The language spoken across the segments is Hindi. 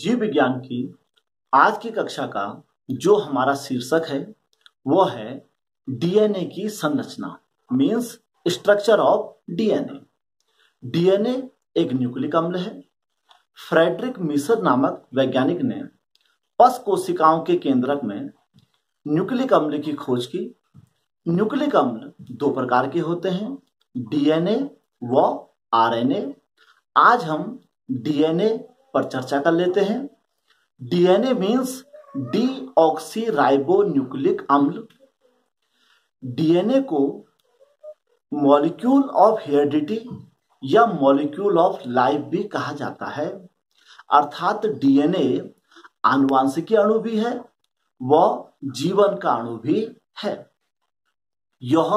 जीव विज्ञान की आज की कक्षा का जो हमारा शीर्षक है वो है डीएनए की संरचना means structure of DNA DNA एक न्यूक्लिक अम्ल है फ्रेडरिक मिसर नामक वैज्ञानिक ने पश कोशिकाओं के केंद्रक में न्यूक्लिक अम्ल की खोज की न्यूक्लिक अम्ल दो प्रकार के होते हैं डीएनए व आरएनए आज हम डीएनए पर चर्चा कर लेते हैं डीएनए मींस न्यूक्लिक अम्ल डीएनए को मॉलिक्यूल ऑफ हेरिडिटी या मॉलिक्यूल ऑफ लाइफ भी कहा जाता है अर्थात डीएनए आनुवांशिकी अणु भी है व जीवन का अणु भी है यह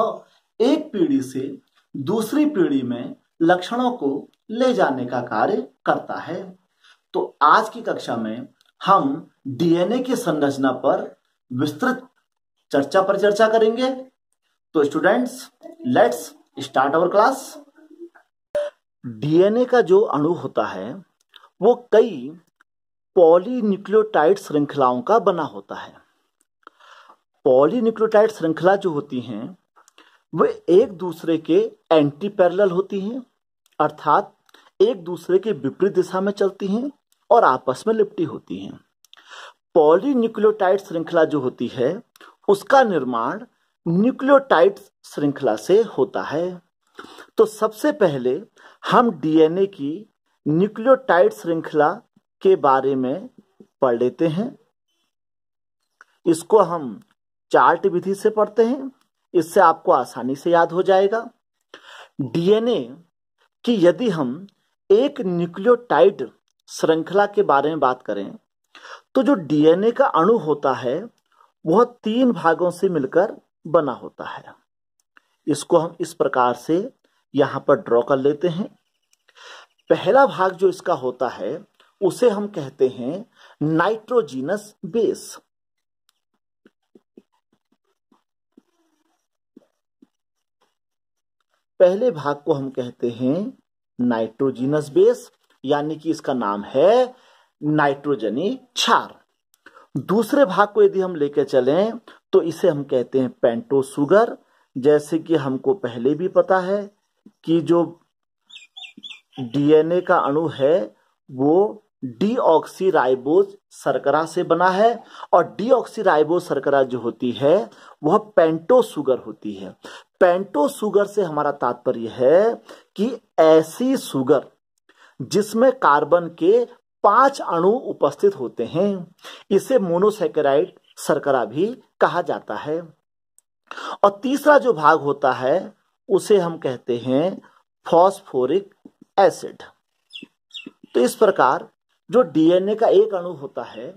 एक पीढ़ी से दूसरी पीढ़ी में लक्षणों को ले जाने का कार्य करता है तो आज की कक्षा में हम डीएनए की संरचना पर विस्तृत चर्चा पर चर्चा करेंगे तो students let's start our class DNA का जो अणु होता है वो कई पॉलीन्यूक्लियोटाइड श्रृंखलाओं का बना होता है पॉलीन्यूक्लियोटाइड श्रृंखला जो होती हैं वे एक दूसरे के एंटी पैरेलल होती हैं अर्थात एक दूसरे के विपरीत दिशा में चलती हैं और आपस में लिपटी होती हैं पॉलीन्यूक्लियोटाइड श्रृंखला जो होती है उसका निर्माण न्यूक्लियोटाइड श्रृंखला से होता है तो सबसे पहले हम डीएनए की न्यूक्लियोटाइड श्रृंखला के बारे में पढ़ लेते हैं इसको हम चार्ट विधि से पढ़ते हैं इससे आपको आसानी से याद हो जाएगा डीएनए की यदि हम एक न्यूक्लियोटाइड श्रृंखला के बारे में बात करें तो जो डीएनए का अणु होता है वह तीन भागों से मिलकर बना होता है इसको हम इस प्रकार से यहां पर ड्रॉ कर लेते हैं पहला भाग जो इसका होता है उसे हम कहते हैं नाइट्रोजीनस बेस पहले भाग को हम कहते हैं नाइट्रोजीनस बेस यानी कि इसका नाम है नाइट्रोजनी क्षार दूसरे भाग को यदि हम लेकर चलें तो इसे हम कहते हैं पेंटो सुगर जैसे कि हमको पहले भी पता है कि जो डीएनए का अणु है वो डीऑक्सीराइबोज सरकरा से बना है और डीऑक्सीराइबोज सरकरा जो होती है वह पेंटो सुगर होती है पेंटो सुगर से हमारा तात्पर्य है कि ऐसी सुगर जिसमें कार्बन के पांच अणु उपस्थित होते हैं इसे मोनोसेकेराइड सरकरा भी कहा जाता है और तीसरा जो भाग होता है उसे हम कहते हैं फॉस्फोरिक एसिड तो इस प्रकार जो डीएनए का एक अणु होता है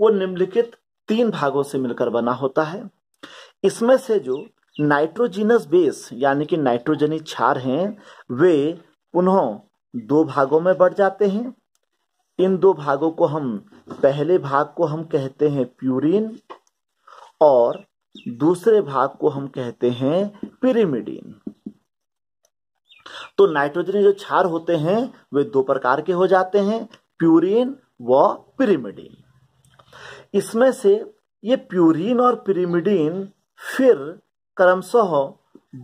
वो निम्नलिखित तीन भागों से मिलकर बना होता है इसमें से जो नाइट्रोजिनस बेस यानी कि नाइट्रोजनी क्षार हैं वे पुनः दो भागों में बढ़ जाते हैं इन दो भागों को हम पहले भाग को हम कहते हैं प्यूरिन और दूसरे भाग को हम कहते हैं पिरिमिडीन तो नाइट्रोजन जो क्षार होते हैं वे दो प्रकार के हो जाते हैं प्यूरिन व पिरिमिडीन इसमें से ये प्यूरिन और पिरिमिडीन फिर क्रमशः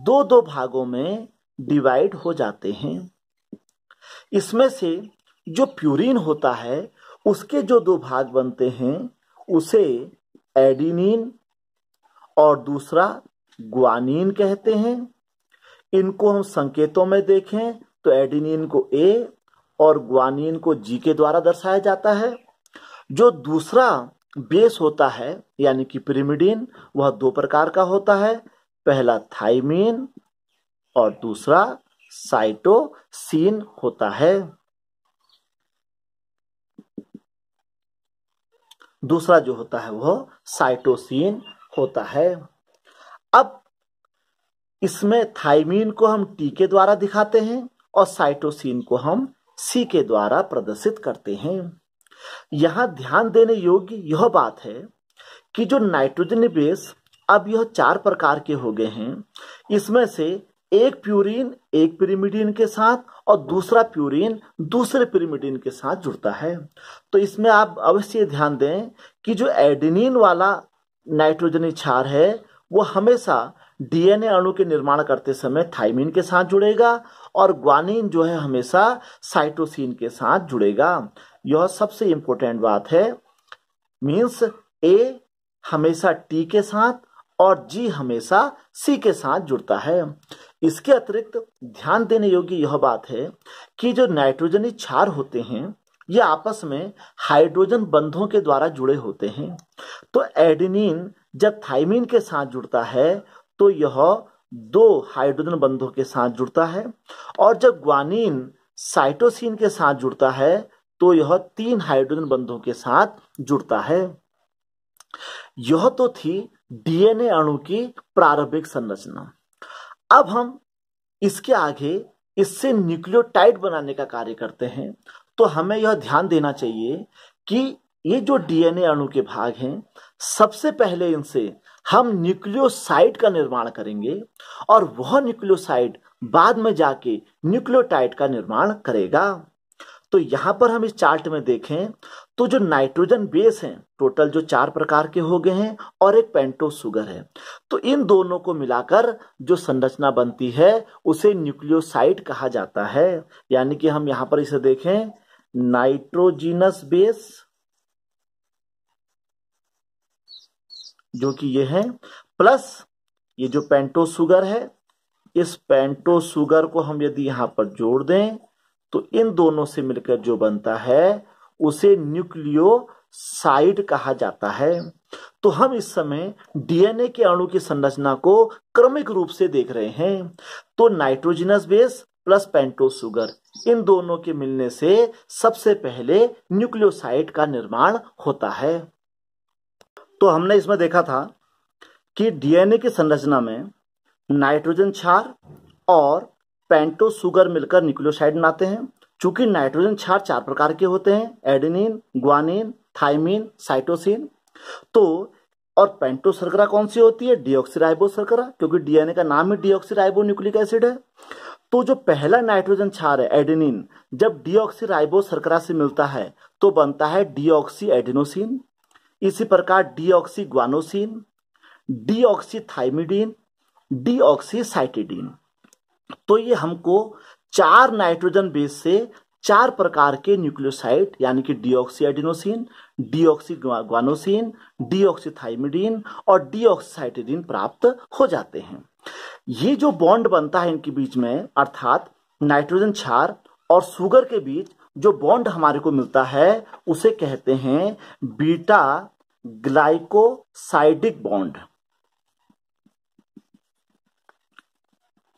दो दो भागों में डिवाइड हो जाते हैं इसमें से जो प्यूरिन होता है उसके जो दो भाग बनते हैं उसे एडिनिन और दूसरा ग्वानिन कहते हैं इनको हम संकेतों में देखें तो एडिनिन को ए और ग्वानिन को जी के द्वारा दर्शाया जाता है जो दूसरा बेस होता है यानी कि पिरिमिडिन वह दो प्रकार का होता है पहला थाइमिन और दूसरा साइटोसिन होता है दूसरा जो होता है वह साइटोसिन होता है अब इसमें थाइमीन को हम टी के द्वारा दिखाते हैं और साइटोसिन को हम सी के द्वारा प्रदर्शित करते हैं यहां ध्यान देने योग्य यह बात है कि जो नाइट्रोजन बेस अब यह चार प्रकार के हो गए हैं इसमें से एक प्यूरिन एक पिरिमिडिन के साथ और दूसरा प्यूरिन दूसरे पिरीमिडीन के साथ जुड़ता है तो इसमें आप अवश्य ध्यान दें कि जो एडिनिन वाला नाइट्रोजनी क्षार है वो हमेशा डीएनए अणु के निर्माण करते समय थाइमिन के साथ जुड़ेगा और ग्वानिन जो है हमेशा साइटोसिन के साथ जुड़ेगा यह सबसे इंपॉर्टेंट बात है मीन्स ए हमेशा टी के साथ और जी हमेशा सी के साथ जुड़ता है इसके अतिरिक्त ध्यान देने योग्य यह बात है कि जो नाइट्रोजनी क्षार होते हैं ये आपस में हाइड्रोजन बंधों के द्वारा जुड़े होते हैं तो एडिनिन जब थाइमिन के साथ जुड़ता है तो यह दो हाइड्रोजन बंधों के साथ जुड़ता है और जब ग्वानिन साइटोसिन के साथ जुड़ता है तो यह तीन हाइड्रोजन बंधों के साथ जुड़ता है यह तो थी डीएनए अणु की प्रारंभिक संरचना अब हम इसके आगे इससे न्यूक्लियोटाइड बनाने का कार्य करते हैं तो हमें यह ध्यान देना चाहिए कि ये जो डीएनए अणु के भाग हैं सबसे पहले इनसे हम न्यूक्लियोसाइड का निर्माण करेंगे और वह न्यूक्लियोसाइड बाद में जाके न्यूक्लियोटाइड का निर्माण करेगा तो यहां पर हम इस चार्ट में देखें तो जो नाइट्रोजन बेस हैं टोटल जो चार प्रकार के हो गए हैं और एक पेंटो सुगर है तो इन दोनों को मिलाकर जो संरचना बनती है उसे न्यूक्लियोसाइड कहा जाता है यानी कि हम यहां पर इसे देखें नाइट्रोजीनस बेस जो कि ये है प्लस ये जो पेंटो सुगर है इस पेंटो सुगर को हम यदि यहां पर जोड़ दें तो इन दोनों से मिलकर जो बनता है उसे न्यूक्लियोसाइड कहा जाता है तो हम इस समय डीएनए के अणु की संरचना को क्रमिक रूप से देख रहे हैं तो nitrogenous base plus pentose sugar sugar इन दोनों के मिलने से सबसे पहले न्यूक्लियोसाइड का निर्माण होता है तो हमने इसमें देखा था कि डीएनए की संरचना में नाइट्रोजन क्षार और पेंटो सुगर मिलकर न्यूक्लियोसाइड बनाते हैं चूंकि नाइट्रोजन छार चार प्रकार के होते हैं एडिनिन ग्वानिन थाइमिन साइटोसिन तो और पेंटो सरकरा कौन सी होती है डिऑक्सीराइबो सरकरा क्योंकि डीएनए का नाम ही डिऑक्सीराइबो न्यूक्लिक एसिड है तो जो पहला नाइट्रोजन छार है एडिनिन जब राइबो सरकरा से मिलता है तो बनता है डिऑक्सी एडिनोसिन इसी प्रकार deoxy guanosine deoxy thymidine deoxy cytidine तो ये हमको चार नाइट्रोजन बेस से चार प्रकार के न्यूक्लियोसाइट यानी कि डीऑक्सी एडिनोसिन ग्वानोसिन डीऑक्सीथाइमिडीन और डीऑक्सीसाइटिडीन प्राप्त हो जाते हैं ये जो बॉन्ड बनता है इनके बीच में अर्थात नाइट्रोजन क्षार और सुगर के बीच जो बॉन्ड हमारे को मिलता है उसे कहते हैं बीटा ग्लाइकोसाइडिक बॉन्ड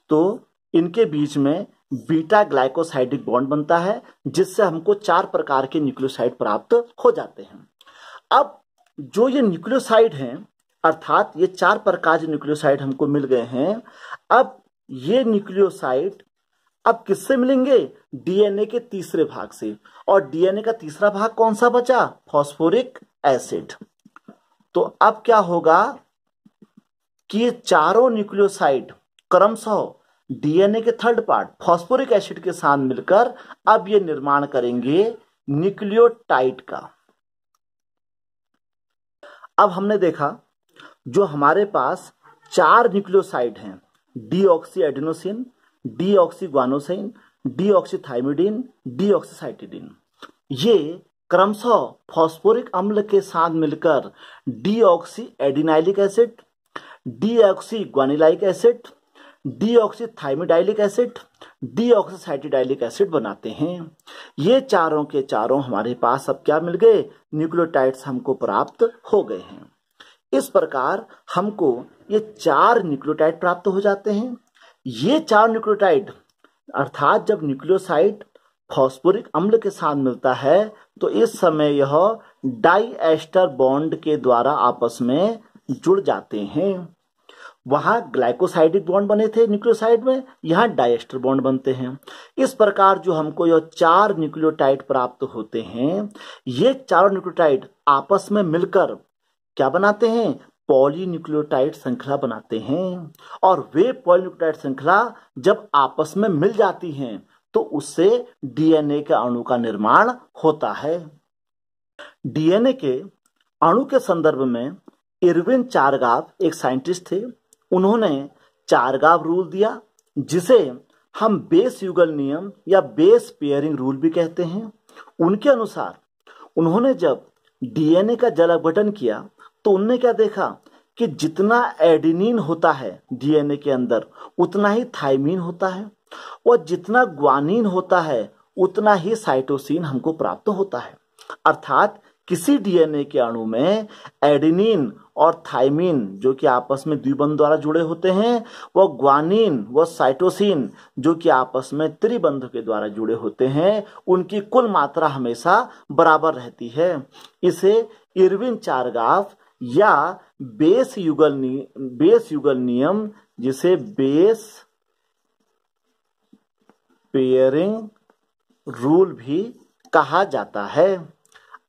तो इनके बीच में बीटा ग्लाइकोसाइडिक बॉन्ड बनता है जिससे हमको चार प्रकार के न्यूक्लियोसाइड प्राप्त हो जाते हैं अब जो ये न्यूक्लियोसाइड हैं अर्थात ये चार प्रकार के न्यूक्लियोसाइड हमको मिल गए हैं अब ये न्यूक्लियोसाइड अब किससे मिलेंगे डीएनए के तीसरे भाग से और डीएनए का तीसरा भाग कौन सा बचा फॉस्फोरिक एसिड तो अब क्या होगा कि ये चारों न्यूक्लियोसाइड क्रमशः डीएनए के थर्ड पार्ट फॉस्फोरिक एसिड के साथ मिलकर अब ये निर्माण करेंगे न्यूक्लियोटाइड का अब हमने देखा जो हमारे पास चार न्यूक्लियोसाइड हैं डीऑक्सी एडिनोसिन ऑक्सी ग्वानोसिन डी डीऑक्सीसाइटिडीन ये क्रमशः फॉस्फोरिक अम्ल के साथ मिलकर deoxy adenylic acid deoxy guanylic acid deoxythymidylic acid deoxycytidylic acid बनाते हैं ये चारों के चारों हमारे पास अब क्या मिल गए न्यूक्लियोटाइड्स हमको प्राप्त हो गए हैं इस प्रकार हमको ये चार न्यूक्लियोटाइड प्राप्त हो जाते हैं ये चार न्यूक्लियोटाइड अर्थात जब न्यूक्लियोसाइड फॉस्फोरिक अम्ल के साथ मिलता है तो इस समय यह डाइएस्टर बॉन्ड के द्वारा आपस में जुड़ जाते हैं वहां ग्लाइकोसाइडिक बॉन्ड बने थे न्यूक्लियोसाइड में यहां डाइस्टर बॉन्ड बनते हैं इस प्रकार जो हमको यह चार न्यूक्लियोटाइड प्राप्त होते हैं ये चारों न्यूक्लियोटाइड आपस में मिलकर क्या बनाते हैं पॉलीन्यूक्लियोटाइड श्रृंखला बनाते हैं और वे पॉलीन्यूक्लियोटाइड श्रृंखला जब आपस में मिल जाती हैं तो उससे डीएनए के अणु का निर्माण होता है डीएनए के अणु के संदर्भ में इरविन चारगाव एक साइंटिस्ट थे उन्होंने चारगाव रूल दिया जिसे हम बेस युगल नियम या बेस पेयरिंग रूल भी कहते हैं उनके अनुसार उन्होंने जब डीएनए का जल अपघटन किया तो उनने क्या देखा कि जितना एडिनिन होता है डीएनए के अंदर उतना ही थाइमिन होता है और जितना ग्वानिन होता है उतना ही साइटोसिन हमको प्राप्त होता है अर्थात किसी डीएनए के अणु में एडिनिन और थाइमिन जो कि आपस में द्विबंध द्वारा जुड़े होते हैं व ग्वानिन व साइटोसिन जो कि आपस में त्रिबंध के द्वारा जुड़े होते हैं उनकी कुल मात्रा हमेशा बराबर रहती है इसे इरविन चारगाफ या बेस युगल बेस युगल नियम जिसे बेस पेयरिंग रूल भी कहा जाता है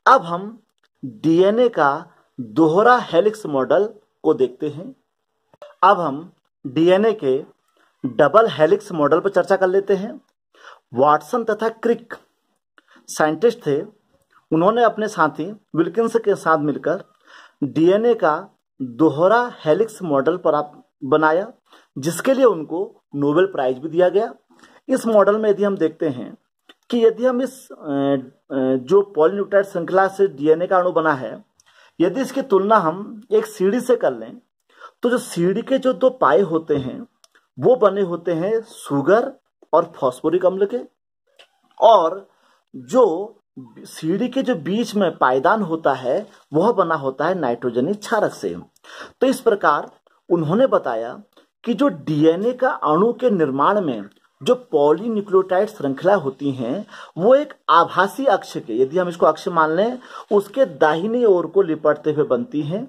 अब हम डीएनए का दोहरा हेलिक्स मॉडल को देखते हैं अब हम डीएनए के डबल हेलिक्स मॉडल पर चर्चा कर लेते हैं वाटसन तथा क्रिक साइंटिस्ट थे उन्होंने अपने साथी विल्किंस के साथ मिलकर डीएनए का दोहरा हेलिक्स मॉडल पर आप बनाया जिसके लिए उनको नोबेल प्राइज भी दिया गया इस मॉडल में यदि हम देखते हैं कि यदि हम इस जो पॉलिन्यूट्राइड श्रृंखला से डीएनए का अणु बना है यदि इसकी तुलना हम एक सीढ़ी से कर लें तो जो सीढ़ी के जो दो पाए होते हैं वो बने होते हैं सुगर और फॉस्फोरिक अम्ल के और जो सीढ़ी के जो बीच में पायदान होता है वह बना होता है नाइट्रोजनिक क्षारक से तो इस प्रकार उन्होंने बताया कि जो डीएनए का अणु के निर्माण में जो पॉलीन्यूक्लियोटाइड श्रृंखला होती हैं वो एक आभासी अक्ष के यदि हम इसको अक्ष मान लें उसके दाहिनी ओर को लिपटते हुए बनती हैं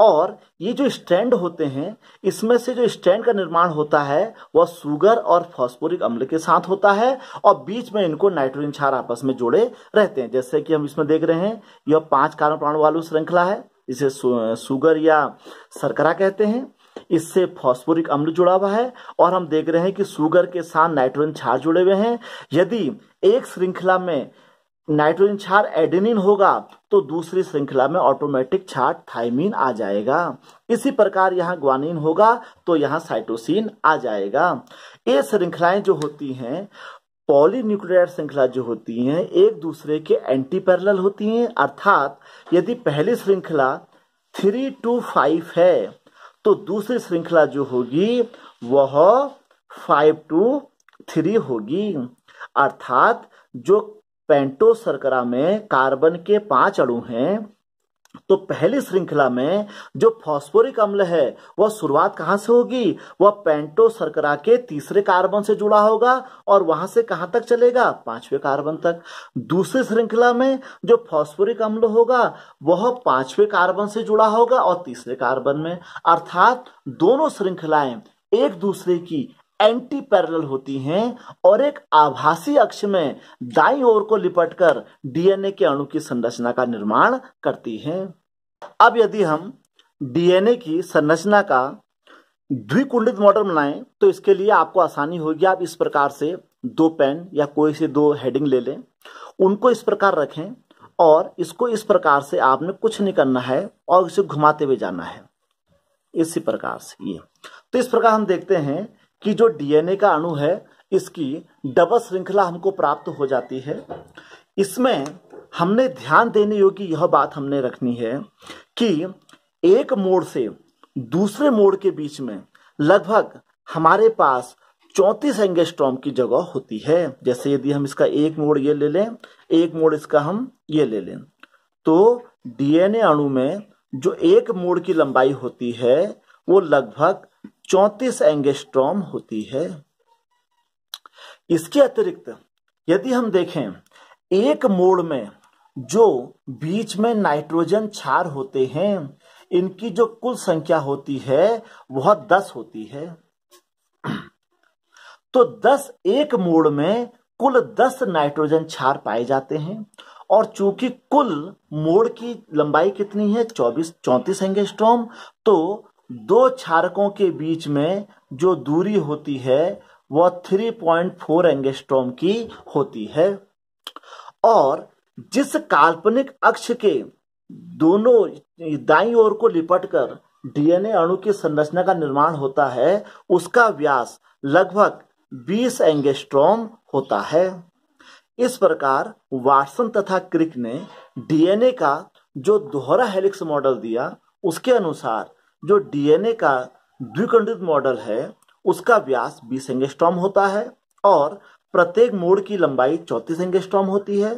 और ये जो स्टैंड होते हैं इसमें से जो स्टैंड का निर्माण होता है वह सुगर और फॉस्फोरिक अम्ल के साथ होता है और बीच में इनको नाइट्रोजन छार आपस में जोड़े रहते हैं जैसे कि हम इसमें देख रहे हैं यह पांच कार्बन प्राणु वालू श्रृंखला है इसे सुगर या सरकरा कहते हैं इससे फॉस्फोरिक अम्ल जुड़ा हुआ है और हम देख रहे हैं कि शुगर के साथ नाइट्रोजन छार जुड़े हुए हैं यदि एक श्रृंखला में नाइट्रोजन छार एडेनिन होगा तो दूसरी श्रृंखला में ऑटोमेटिक छार थाइमिन आ जाएगा इसी प्रकार यहाँ ग्वानिन होगा तो यहाँ साइटोसिन आ जाएगा ये श्रृंखलाएं जो होती हैं पॉलीन्यूक्लियर श्रृंखला जो होती हैं एक दूसरे के एंटी पैरल होती हैं अर्थात यदि पहली श्रृंखला थ्री टू फाइव है तो दूसरी श्रृंखला जो होगी वह फाइव टू थ्री होगी अर्थात जो पेंटो सरकरा में कार्बन के पांच अणु हैं तो पहली श्रृंखला में जो फॉस्फोरिक अम्ल है वह शुरुआत कहां से होगी वह पेंटो सरकरा के तीसरे कार्बन से जुड़ा होगा और वहां से कहां तक चलेगा पांचवें कार्बन तक दूसरी श्रृंखला में जो फॉस्फोरिक अम्ल होगा वह पांचवें कार्बन से जुड़ा होगा और तीसरे कार्बन में अर्थात दोनों श्रृंखलाएं एक दूसरे की एंटी पैरेलल होती हैं और एक आभासी अक्ष में दाई ओर को लिपटकर डीएनए के अणु की संरचना का निर्माण करती हैं अब यदि हम डीएनए की संरचना का द्विकुंडित मॉडल बनाएं तो इसके लिए आपको आसानी होगी आप इस प्रकार से दो पेन या कोई से दो हेडिंग ले लें उनको इस प्रकार रखें और इसको इस प्रकार से आपने कुछ नहीं करना है और इसे घुमाते हुए जाना है इसी प्रकार से ये तो इस प्रकार हम देखते हैं कि जो डीएनए का अणु है इसकी डबल श्रृंखला हमको प्राप्त हो जाती है इसमें हमने ध्यान देने योग्य यह बात हमने रखनी है कि एक मोड़ से दूसरे मोड़ के बीच में लगभग हमारे पास चौंतीस एंगेस्ट्रॉम की जगह होती है जैसे यदि हम इसका एक मोड़ ये ले लें एक मोड़ इसका हम ये ले लें तो डीएनए अणु में जो एक मोड़ की लंबाई होती है वो लगभग चौतीस एंगेस्ट्रॉम होती है इसके अतिरिक्त यदि हम देखें एक मोड़ में जो बीच में नाइट्रोजन छार होते हैं इनकी जो कुल संख्या होती है वह दस होती है तो दस एक मोड़ में कुल दस नाइट्रोजन क्षार पाए जाते हैं और चूंकि कुल मोड़ की लंबाई कितनी है चौबीस चौंतीस एंगेस्ट्रॉम तो दो क्षारकों के बीच में जो दूरी होती है वह 3.4 पॉइंट एंगेस्ट्रोम की होती है और जिस काल्पनिक अक्ष के दोनों दाई ओर को लिपटकर डीएनए अणु की संरचना का निर्माण होता है उसका व्यास लगभग 20 एंगेस्ट्रोम होता है इस प्रकार वाटसन तथा क्रिक ने डीएनए का जो दोहरा हेलिक्स मॉडल दिया उसके अनुसार जो डीएनए का द्विखंडित मॉडल है उसका व्यास बीस एंगस्ट्रॉम होता है और प्रत्येक मोड़ की लंबाई चौतीस एंगस्ट्रॉम होती है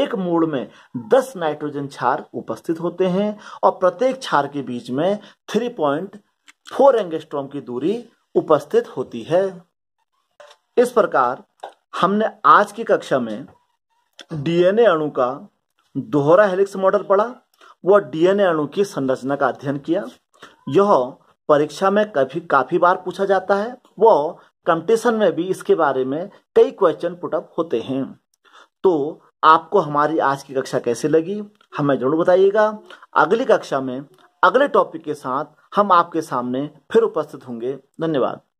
एक मोड़ में दस नाइट्रोजन छार उपस्थित होते हैं और प्रत्येक छार के बीच में थ्री पॉइंट फोर एंगस्ट्रॉम की दूरी उपस्थित होती है इस प्रकार हमने आज की कक्षा में डीएनए अणु का दोहरा हेलिक्स मॉडल पढ़ा व डीएनए अणु की संरचना का अध्ययन किया यह परीक्षा में कभी काफी बार पूछा जाता है वो कंपटीशन में भी इसके बारे में कई क्वेश्चन पुटअप होते हैं तो आपको हमारी आज की कक्षा कैसे लगी हमें जरूर बताइएगा अगली कक्षा में अगले टॉपिक के साथ हम आपके सामने फिर उपस्थित होंगे धन्यवाद